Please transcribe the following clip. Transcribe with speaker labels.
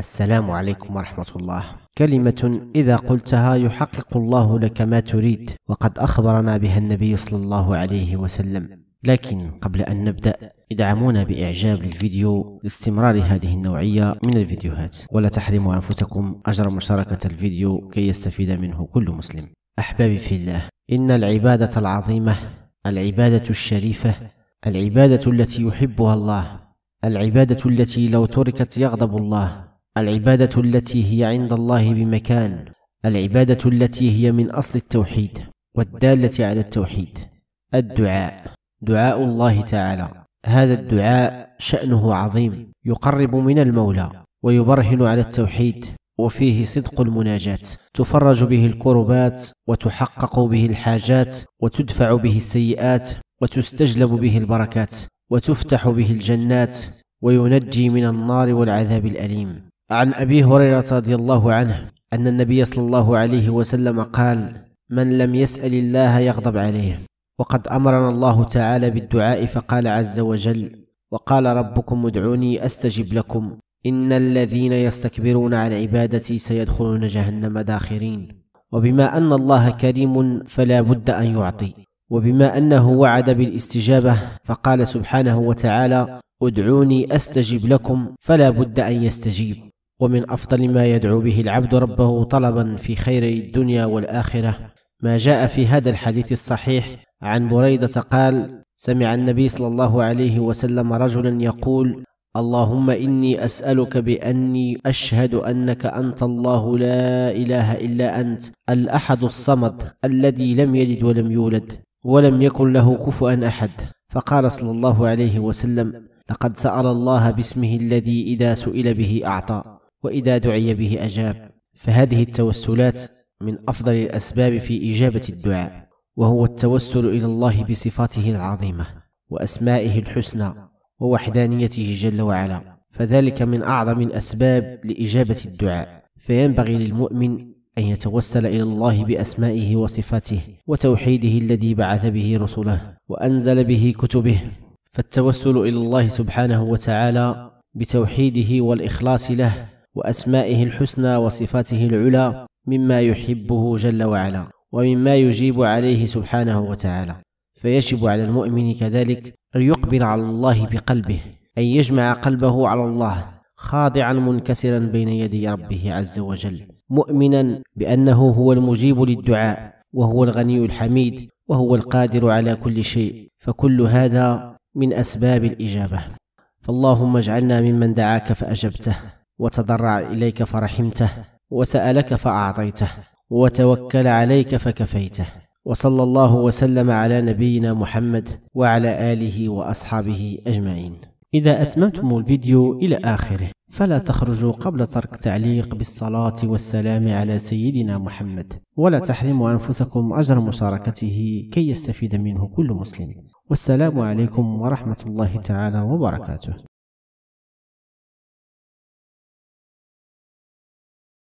Speaker 1: السلام عليكم ورحمة الله كلمة إذا قلتها يحقق الله لك ما تريد وقد أخبرنا بها النبي صلى الله عليه وسلم لكن قبل أن نبدأ ادعمونا بإعجاب للفيديو لاستمرار هذه النوعية من الفيديوهات ولا تحرموا أنفسكم أجر مشاركة الفيديو كي يستفيد منه كل مسلم أحبابي في الله إن العبادة العظيمة العبادة الشريفة العبادة التي يحبها الله العبادة التي لو تركت يغضب الله العباده التي هي عند الله بمكان العباده التي هي من اصل التوحيد والداله على التوحيد الدعاء دعاء الله تعالى هذا الدعاء شانه عظيم يقرب من المولى ويبرهن على التوحيد وفيه صدق المناجاه تفرج به الكربات وتحقق به الحاجات وتدفع به السيئات وتستجلب به البركات وتفتح به الجنات وينجي من النار والعذاب الاليم عن ابي هريره رضي الله عنه ان النبي صلى الله عليه وسلم قال من لم يسال الله يغضب عليه وقد امرنا الله تعالى بالدعاء فقال عز وجل وقال ربكم ادعوني استجب لكم ان الذين يستكبرون عن عبادتي سيدخلون جهنم داخرين وبما ان الله كريم فلا بد ان يعطي وبما انه وعد بالاستجابه فقال سبحانه وتعالى ادعوني استجب لكم فلا بد ان يستجيب ومن أفضل ما يدعو به العبد ربه طلبا في خير الدنيا والآخرة ما جاء في هذا الحديث الصحيح عن بريدة قال سمع النبي صلى الله عليه وسلم رجلا يقول اللهم إني أسألك بأني أشهد أنك أنت الله لا إله إلا أنت الأحد الصمد الذي لم يلد ولم يولد ولم يكن له كفؤا أحد فقال صلى الله عليه وسلم لقد سأل الله باسمه الذي إذا سئل به أعطى واذا دعي به اجاب فهذه التوسلات من افضل الاسباب في اجابه الدعاء وهو التوسل الى الله بصفاته العظيمه واسمائه الحسنى ووحدانيته جل وعلا فذلك من اعظم الاسباب لاجابه الدعاء فينبغي للمؤمن أن يتوسل إلى الله بأسمائه وصفاته وتوحيده الذي بعث به رسله وأنزل به كتبه فالتوسل إلى الله سبحانه وتعالى بتوحيده والإخلاص له واسمائه الحسنى وصفاته العلى مما يحبه جل وعلا ومما يجيب عليه سبحانه وتعالى فيجب على المؤمن كذلك ان يقبل على الله بقلبه ان يجمع قلبه على الله خاضعا منكسرا بين يدي ربه عز وجل مؤمنا بانه هو المجيب للدعاء وهو الغني الحميد وهو القادر على كل شيء فكل هذا من اسباب الاجابه فاللهم اجعلنا ممن دعاك فاجبته وتضرع إليك فرحمته وسألك فأعطيته وتوكل عليك فكفيته وصلى الله وسلم على نبينا محمد وعلى آله وأصحابه أجمعين إذا أتممتم الفيديو إلى آخره فلا تخرجوا قبل ترك تعليق بالصلاة والسلام على سيدنا محمد ولا تحرموا أنفسكم أجر مشاركته كي يستفيد منه كل مسلم والسلام عليكم ورحمة الله تعالى وبركاته